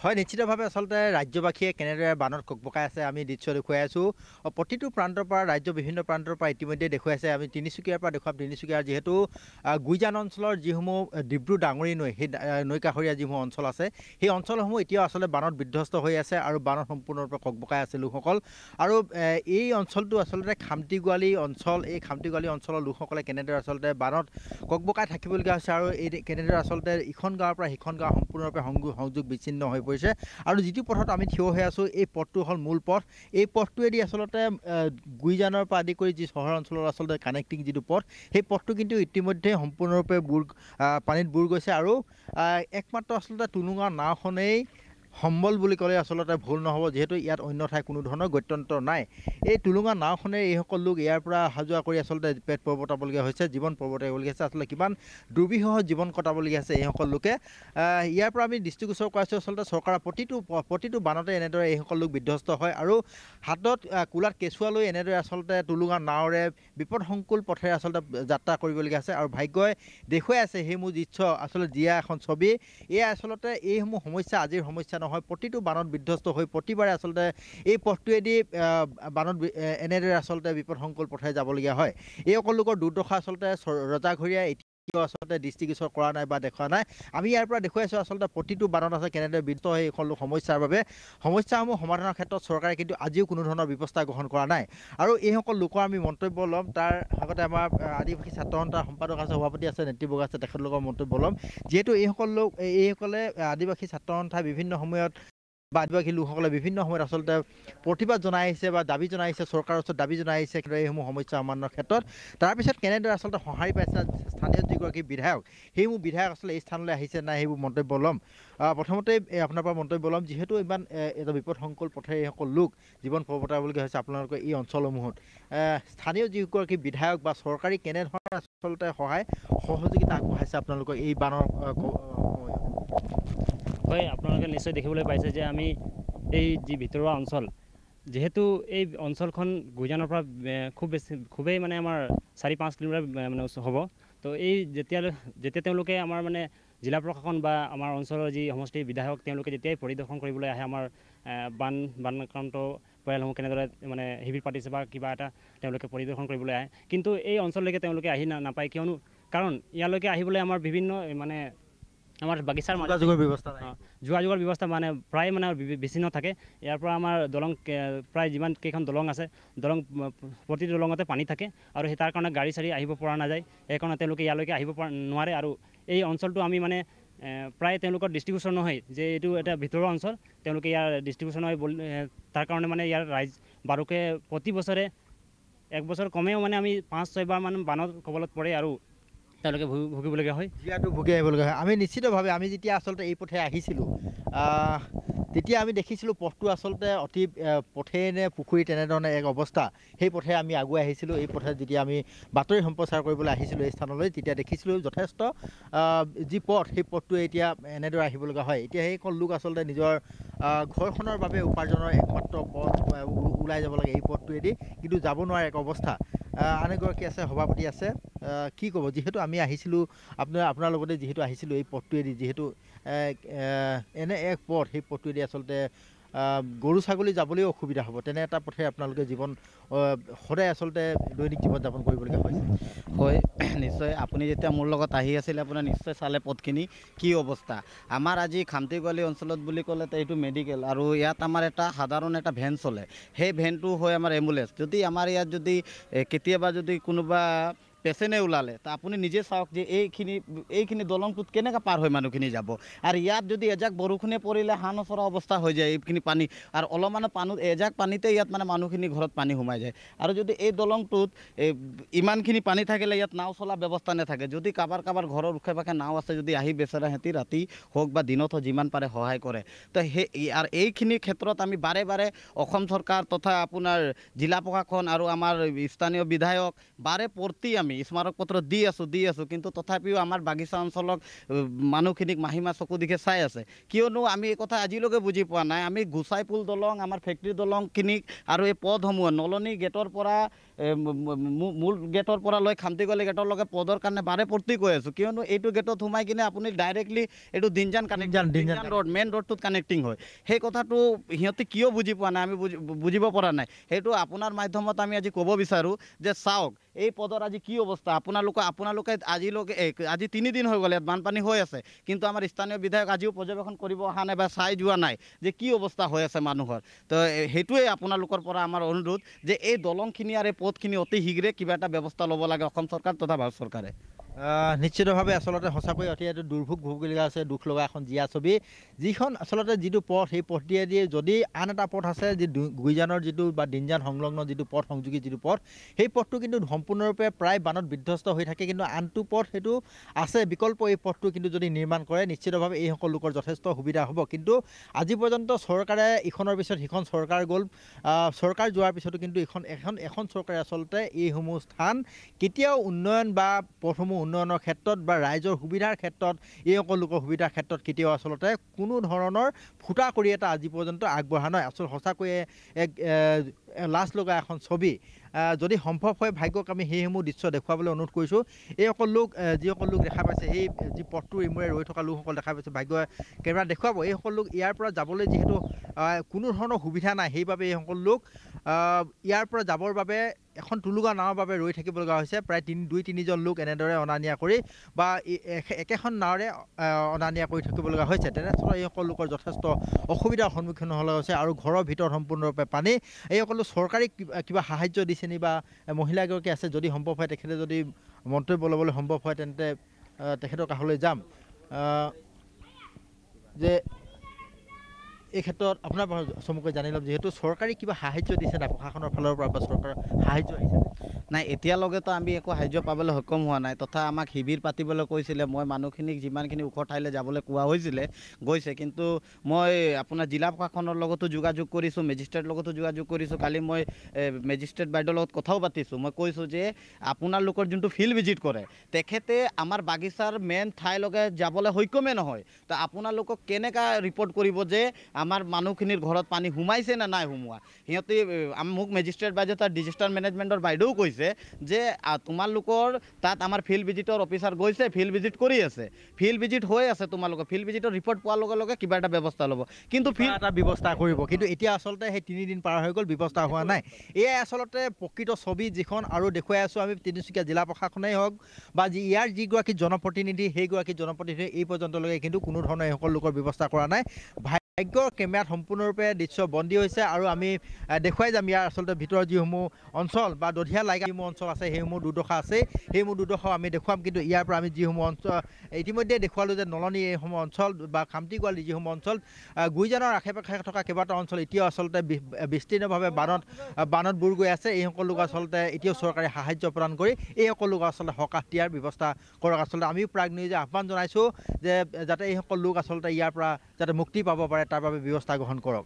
হয় নিশ্চিতভাৱে আচলতে ৰাজ্যবাসীয়ে কেনেদৰে বানত কপকাই আছে আমি দৃশ্য দেখুৱাই আছোঁ প্ৰতিটো প্ৰান্তৰ পৰা ৰাজ্যৰ বিভিন্ন প্ৰান্তৰ পৰা ইতিমধ্যে দেখুৱাইছে আমি তিনিচুকীয়াৰ পৰা দেখুৱাম তিনিচুকীয়াৰ যিহেতু গুইজান অঞ্চলৰ যিসমূহ ডিব্ৰু ডাঙৰি নৈ সেই নৈ কাষৰীয়া যিসমূহ অঞ্চল আছে সেই অঞ্চলসমূহ এতিয়াও আচলতে বানত বিধ্বস্ত হৈ আছে আৰু বানত সম্পূৰ্ণৰূপে কপকাই আছে লোকসকল আৰু এই অঞ্চলটো আচলতে খামটি গোৱালী অঞ্চল এই খামটি গোৱালী অঞ্চলৰ লোকসকলে কেনেদৰে আচলতে বানত কপকাই থাকিবলগীয়া হৈছে আৰু এই কেনেদৰে আচলতে ইখন গাঁৱৰ পৰা সিখন গাঁও সম্পূৰ্ণৰূপে সংযোগ বিচ্ছিন্ন বিচ্ছিন্ন হৈ পৰিছে আৰু যিটো পথত আমি থিয় হৈ আছোঁ এই পথটো হ'ল মূল পথ এই পথটোৱেদি আচলতে গুইজানৰ পৰা আদি কৰি যি চহৰ অঞ্চলৰ আচলতে কানেক্টিং যিটো পথ সেই পথটো কিন্তু ইতিমধ্যে সম্পূৰ্ণৰূপে বুৰ পানীত বুৰ গৈছে আৰু একমাত্ৰ আচলতে টুলুঙা নাওখনেই সম্বল বুলি ক'লে আচলতে ভুল নহ'ব যিহেতু ইয়াত অন্য ঠাই কোনো ধৰণৰ গত্যন্তৰ নাই এই টুলুঙা নাওখনেৰে এইসকল লোক ইয়াৰ পৰা অহা যোৱা কৰি আচলতে পেট পৰ্বতাবলগীয়া হৈছে জীৱন পৰ্বতাবলগীয়া হৈছে আচলতে কিমান দুৰ্বিসহ জীৱন কটাবলগীয়া আছে এইসকল লোকে ইয়াৰ পৰা আমি দৃষ্টিগোচৰ কৰাইছোঁ আচলতে চৰকাৰৰ প্ৰতিটো প্ৰতিটো বানতে এনেদৰে এইসকল লোক বিধ্বস্ত হয় আৰু হাতত কোলাত কেঁচুৱা লৈ এনেদৰে আচলতে টুলুঙা নাৱৰে বিপদসংকুল পথেৰে আচলতে যাত্ৰা কৰিবলগীয়া আছে আৰু ভাগ্যই দেখুৱাই আছে সেই মোৰ দৃশ্য আচলতে দিয়া এখন ছবি এয়া আচলতে এইসমূহ সমস্যা আজিৰ সমস্যা নহয় প্ৰতিটো বানত বিধ্বস্ত হৈ প্ৰতিবাৰে আচলতে এই পথটোৱেদি বানত এনেদৰে আচলতে বিপদ সংকুল পথাই যাবলগীয়া হয় এইসকল লোকৰ দুৰ্দশা আচলতে ৰজাঘৰীয়া কিয় আচলতে ডিষ্ট্ৰিকিউচন কৰা নাই বা দেখুওৱা নাই আমি ইয়াৰ পৰা দেখুৱাইছোঁ আচলতে প্ৰতিটো বানত আছে কেনেদৰে বিত্ত হয় এইখন সমস্যাৰ বাবে সমস্যাসমূহ সমাধানৰ ক্ষেত্ৰত চৰকাৰে কিন্তু আজিও কোনো ধৰণৰ ব্যৱস্থা গ্ৰহণ কৰা নাই আৰু এইসকল লোকৰ আমি মন্তব্য ল'ম তাৰ আগতে আমাৰ আদিবাসী ছাত্ৰ সন্থাৰ সম্পাদক আছে সভাপতি আছে নেতৃবৰ্গ আছে তেখেতলোকৰ মন্তব্য ল'ম যিহেতু এইসকল লোক এইসকলে আদিবাসী ছাত্ৰ সন্থাই বিভিন্ন সময়ত বা আদিবাসী লোকসকলে বিভিন্ন সময়ত আচলতে প্ৰতিবাদ জনাই আহিছে বা দাবী জনাই আহিছে চৰকাৰৰ ওচৰত দাবী জনাই আহিছে এইসমূহ সমস্যা সমাধানৰ ক্ষেত্ৰত তাৰপিছত কেনেদৰে আচলতে সঁহাৰি পাইছে স্থানীয় যিগৰাকী বিধায়ক সেইসমূহ বিধায়ক আচলতে এই স্থানলৈ আহিছে নাই সেইবোৰ মন্তব্য ল'ম প্ৰথমতে আপোনাৰ পৰা মন্তব্য ল'ম যিহেতু ইমান এটা বিপদ সংকুল পথেৰে এইসকল লোক জীৱন পৰ্বতাবলগীয়া হৈছে আপোনালোকৰ এই অঞ্চলসমূহত স্থানীয় যিগৰাকী বিধায়ক বা চৰকাৰী কেনেধৰণৰ আচলতে সহায় সহযোগিতা আগবঢ়াইছে আপোনালোকৰ এই বানৰ হয় আপোনালোকে নিশ্চয় দেখিবলৈ পাইছে যে আমি এই যি ভিতৰুৱা অঞ্চল যিহেতু এই অঞ্চলখন গুঁজানৰ পৰা খুব বেছি খুবেই মানে আমাৰ চাৰি পাঁচ কিলোমিটাৰ মানে হ'ব তো এই যেতিয়ালৈ যেতিয়া তেওঁলোকে আমাৰ মানে জিলা প্ৰশাসন বা আমাৰ অঞ্চলৰ যি সমষ্টিৰ বিধায়ক তেওঁলোকে যেতিয়াই পৰিদৰ্শন কৰিবলৈ আহে আমাৰ বান বানাক্ৰান্ত পৰিয়ালসমূহ কেনেদৰে মানে শিবিৰ পাতিছে বা কিবা এটা তেওঁলোকে পৰিদৰ্শন কৰিবলৈ আহে কিন্তু এই অঞ্চললৈকে তেওঁলোকে আহি নাপায় কিয়নো কাৰণ ইয়ালৈকে আহিবলৈ আমাৰ বিভিন্ন মানে আমাৰ বাগিচাৰ যোগাযোগৰ ব্যৱস্থা যোগাযোগৰ ব্যৱস্থা মানে প্ৰায় মানে বিচ্ছিন্ন থাকে ইয়াৰ পৰা আমাৰ দলং প্ৰায় যিমান কেইখন দলং আছে দলং প্ৰতিটো দলঙতে পানী থাকে আৰু সেই তাৰ কাৰণে গাড়ী চাড়ী আহিব পৰা নাযায় সেইকাৰণে তেওঁলোকে ইয়ালৈকে আহিব নোৱাৰে আৰু এই অঞ্চলটো আমি মানে প্ৰায় তেওঁলোকৰ ডিষ্ট্ৰিবিউচন নহয় যে এইটো এটা ভিতৰুৱা অঞ্চল তেওঁলোকে ইয়াৰ ডিষ্ট্ৰিবিউচন হয় বুলি তাৰ কাৰণে মানে ইয়াৰ ৰাইজ বাৰুকৈ প্ৰতি বছৰে এক বছৰ কমেও মানে আমি পাঁচ ছয়বাৰমান বানৰ কবলত পৰে আৰু তেওঁলোকে ভুগিবলগীয়া হয় জীয়াটো ভুগি আহিবলগীয়া হয় আমি নিশ্চিতভাৱে আমি যেতিয়া আচলতে এই পথে আহিছিলোঁ তেতিয়া আমি দেখিছিলোঁ পথটো আচলতে অতি পথেই নে পুখুৰী তেনেধৰণে এক অৱস্থা সেই পথে আমি আগুৱাই আহিছিলোঁ এই পথে যেতিয়া আমি বাতৰি সম্প্ৰচাৰ কৰিবলৈ আহিছিলোঁ এই স্থানলৈ তেতিয়া দেখিছিলোঁ যথেষ্ট যি পথ সেই পথটোৱে এতিয়া এনেদৰে আহিবলগা হয় এতিয়া সেইখন লোক আচলতে নিজৰ ঘৰখনৰ বাবে উপাৰ্জনৰ একমাত্ৰ পথ ওলাই যাব লাগে এই পথটোৱেদি কিন্তু যাব নোৱাৰে এক অৱস্থা আন এগৰাকী আছে সভাপতি আছে কি ক'ব যিহেতু আমি আহিছিলোঁ আপোনাৰ আপোনাৰ লগতে যিহেতু আহিছিলোঁ এই পথটোৱেদি যিহেতু এনে এক পথ সেই পথটোৱেদি আচলতে গৰু ছাগলী যাবলৈও অসুবিধা হ'ব তেনে এটা পথে আপোনালোকে জীৱন সদায় আচলতে দৈনিক জীৱন যাপন কৰিবলগীয়া হৈছে হয় নিশ্চয় আপুনি যেতিয়া মোৰ লগত আহি আছিলে আপোনাৰ নিশ্চয় চালে পথখিনি কি অৱস্থা আমাৰ আজি খামটিগুৱালী অঞ্চলত বুলি ক'লে এইটো মেডিকেল আৰু ইয়াত আমাৰ এটা সাধাৰণ এটা ভেন চলে সেই ভেনটো হয় আমাৰ এম্বুলেঞ্চ যদি আমাৰ ইয়াত যদি কেতিয়াবা যদি কোনোবা পেচেনে ওলালে তা আপুনি নিজে চাওক যে এইখিনি এইখিনি দলং পুত কেনেকৈ পাৰ হৈ মানুহখিনি যাব আৰু ইয়াত যদি এজাক বৰষুণে পৰিলে হান ওচৰা অৱস্থা হৈ যায় এইখিনি পানী আৰু অলপমান পানী এজাক পানীতে ইয়াত মানে মানুহখিনি ঘৰত পানী সোমাই যায় আৰু যদি এই দলংটোত এই ইমানখিনি পানী থাকিলে ইয়াত নাও চলা ব্যৱস্থা নাথাকে যদি কাৰোবাৰ কাৰোবাৰ ঘৰৰ ওখে পাখে নাও আছে যদি আহি বেচেৰা সিহঁতি ৰাতি হওক বা দিনত হওক যিমান পাৰে সহায় কৰে তো সেই আৰু এইখিনি ক্ষেত্ৰত আমি বাৰে বাৰে অসম চৰকাৰ তথা আপোনাৰ জিলা প্ৰশাসন আৰু আমাৰ স্থানীয় বিধায়ক বাৰে প্ৰতি আমি আমি স্মাৰকপত্ৰ দি আছোঁ দি আছোঁ কিন্তু তথাপিও আমাৰ বাগিচা অঞ্চলক মানুহখিনিক মাহিমা চকু দিশে চাই আছে কিয়নো আমি এই কথা আজিলৈকে বুজি পোৱা নাই আমি গুচাই পুল দলং আমাৰ ফেক্টৰী দলংখিনিক আৰু এই পদসমূহ নলনি গেটৰ পৰা মূল গেটৰ পৰা লৈ খান্তিগলি গেটৰ লগে পদৰ কাৰণে বাৰে প্ৰতি কৈ আছোঁ কিয়নো এইটো গেটত সোমাই কিনে আপুনি ডাইৰেক্টলি এইটো দিনজান কানেকজান দিনজান ৰোড মেইন ৰোডটোত কানেক্টিং হয় সেই কথাটো সিহঁতে কিয় বুজি পোৱা নাই আমি বুজি বুজিব পৰা নাই সেইটো আপোনাৰ মাধ্যমত আমি আজি ক'ব বিচাৰোঁ যে চাওক এই পদৰ আজি কি অৱস্থা আপোনালোকে আপোনালোকে আজিলৈকে আজি তিনিদিন হৈ গ'ল ইয়াত বানপানী হৈ আছে কিন্তু আমাৰ স্থানীয় বিধায়ক আজিও পৰ্যবেক্ষণ কৰিব অহা নাই বা চাই যোৱা নাই যে কি অৱস্থা হৈ আছে মানুহৰ তো সেইটোৱে আপোনালোকৰ পৰা আমাৰ অনুৰোধ যে এই দলংখিনি আৰু এই পথখিনি অতি শীঘ্ৰে কিবা এটা ব্যৱস্থা ল'ব লাগে অসম চৰকাৰ তথা ভাৰত চৰকাৰে নিশ্চিতভাৱে আচলতে সঁচাকৈ অতি এইটো দুৰ্ভোগ ভুগিবলগীয়া আছে দুখ লগা এখন জীয়া ছবি যিখন আচলতে যিটো পথ সেই পথটিয়েদি যদি আন এটা পথ আছে যি গুইজানৰ যিটো বা দিনজান সংলগ্ন যিটো পথ সংযোগী যিটো পথ সেই পথটো কিন্তু সম্পূৰ্ণৰূপে প্ৰায় বানত বিধ্বস্ত হৈ থাকে কিন্তু আনটো পথ সেইটো আছে বিকল্প এই পথটো কিন্তু যদি নিৰ্মাণ কৰে নিশ্চিতভাৱে এইসকল লোকৰ যথেষ্ট সুবিধা হ'ব কিন্তু আজি পৰ্যন্ত চৰকাৰে ইখনৰ পিছত সিখন চৰকাৰ গ'ল চৰকাৰ যোৱাৰ পিছতো কিন্তু ইখন এখন এখন চৰকাৰে আচলতে এইসমূহ স্থান কেতিয়াও উন্নয়ন বা পথসমূহ উন্নয়নৰ ক্ষেত্ৰত বা ৰাইজৰ সুবিধাৰ ক্ষেত্ৰত এই লোকৰ সুবিধাৰ ক্ষেত্ৰত কেতিয়াও আচলতে কোনো ধৰণৰ ফুটা কৰি এটা আজি পৰ্যন্ত আগবঢ়া নাই আচলতে সঁচাকৈয়ে এক লাজ লগা এখন ছবি যদি সম্ভৱ হয় ভাগ্যক আমি সেইসমূহ দৃশ্য দেখুৱাবলৈ অনুৰোধ কৰিছোঁ এইসকল লোক যিসকল লোক দেখা পাইছে সেই যি পথটোৰ ইমূৰে ৰৈ থকা লোকসকল দেখা পাইছে ভাগ্যই কেমেৰাত দেখুৱাব এইসকল লোক ইয়াৰ পৰা যাবলৈ যিহেতু কোনো ধৰণৰ সুবিধা নাই সেইবাবে এইসকল লোক ইয়াৰ পৰা যাবৰ বাবে এখন তুলুগা নাৱৰ বাবে ৰৈ থাকিব লগা হৈছে প্ৰায় তিনি দুই তিনিজন লোক এনেদৰে অনা নিয়া কৰি বা একেখন নাৱৰে অনা নিয়া কৰি থাকিব লগা হৈছে তেনেস্থলত এইসকল লোকৰ যথেষ্ট অসুবিধাৰ সন্মুখীন হ'ব লগা হৈছে আৰু ঘৰৰ ভিতৰত সম্পূৰ্ণৰূপে পানী এইসকলো চৰকাৰী কিবা সাহাৰ্য দিছে নি বা মহিলাগৰাকী আছে যদি সম্ভৱ হয় তেখেতে যদি মন্তব্য ল'বলৈ সম্ভৱ হয় তেন্তে তেখেতৰ কাষলৈ যাম যে এই ক্ষেত্ৰত আপোনাৰ চমুকৈ জানি ল'ম যিহেতু চৰকাৰী কিবা সাহাৰ্য দিছে নাই প্ৰশাসনৰ ফালৰ পৰা বা চৰকাৰৰ সাহাৰ্য আহিছে নাই এতিয়ালৈকেতো আমি একো সাহাৰ্য পাবলৈ সক্ষম হোৱা নাই তথা আমাক শিবিৰ পাতিবলৈ কৈছিলে মই মানুহখিনিক যিমানখিনি ওখ ঠাইলৈ যাবলৈ কোৱা হৈছিলে গৈছে কিন্তু মই আপোনাৰ জিলা প্ৰশাসনৰ লগতো যোগাযোগ কৰিছোঁ মেজিষ্ট্ৰেটৰ লগতো যোগাযোগ কৰিছোঁ কালি মই মেজিষ্ট্ৰেট বাইদেউৰ লগত কথাও পাতিছোঁ মই কৈছোঁ যে আপোনালোকৰ যোনটো ফিল্ড ভিজিট কৰে তেখেতে আমাৰ বাগিচাৰ মেইন ঠাইলৈকে যাবলৈ সক্ষমে নহয় তো আপোনালোকক কেনেকৈ ৰিপৰ্ট কৰিব যে আমাৰ মানুহখিনিৰ ঘৰত পানী সোমাইছে নে নাই সোমোৱা সিহঁতি মোক মেজিষ্ট্ৰেট বাইদেউ তাত ডিজিষ্টাৰ মেনেজমেণ্টৰ বাইদেউ কৈছে যে তোমালোকৰ তাত আমাৰ ফিল্ড ভিজিটৰ অফিচাৰ গৈছে ফিল্ড ভিজিট কৰি আছে ফিল্ড ভিজিট হৈ আছে তোমালোকৰ ফিল্ড ভিজিটৰ ৰিপৰ্ট পোৱাৰ লগে লগে কিবা এটা ব্যৱস্থা ল'ব কিন্তু ফিল্ড এটা ব্যৱস্থা কৰিব কিন্তু এতিয়া আচলতে সেই তিনিদিন পাৰ হৈ গ'ল ব্যৱস্থা হোৱা নাই এয়াই আচলতে প্ৰকৃত ছবি যিখন আৰু দেখুৱাই আছোঁ আমি তিনিচুকীয়া জিলা প্ৰশাসনেই হওক বা যি ইয়াৰ যিগৰাকী জনপ্ৰতিনিধি সেইগৰাকী জনপ্ৰতিনিধি এই পৰ্যন্তলৈকে কিন্তু কোনো ধৰণৰ এইসকল লোকৰ ব্যৱস্থা কৰা নাই ভাগ্য কেমেৰাত সম্পূৰ্ণৰূপে দৃশ্য বন্দী হৈছে আৰু আমি দেখুৱাই যাম ইয়াৰ আচলতে ভিতৰৰ যিসমূহ অঞ্চল বা দধিয়া লাইক যিসমূহ অঞ্চল আছে সেইসমূহ দুৰ্দশা আছে সেইসমূহ দুৰ্দশাও আমি দেখুৱাম কিন্তু ইয়াৰ পৰা আমি যিসমূহ অঞ্চল ইতিমধ্যে দেখুৱালোঁ যে নলনী এইসমূহ অঞ্চল বা খামটি গোৱালি যিসমূহ অঞ্চল গুইজানৰ আশে পাশে থকা কেইবাটাও অঞ্চল এতিয়াও আচলতে বিস্তীৰ্ণভাৱে বানত বানত বুৰ গৈ আছে এই লোক আচলতে এতিয়াও চৰকাৰে সাহায্য প্ৰদান কৰি এই লোক আচলতে সকাহ দিয়াৰ ব্যৱস্থা কৰক আচলতে আমিও প্ৰাগ নিজে আহ্বান জনাইছোঁ যে যাতে এইসকল লোক আচলতে ইয়াৰ পৰা যাতে মুক্তি পাব পাৰে এটা বাবে ব্যৱস্থা গ্ৰহণ কৰক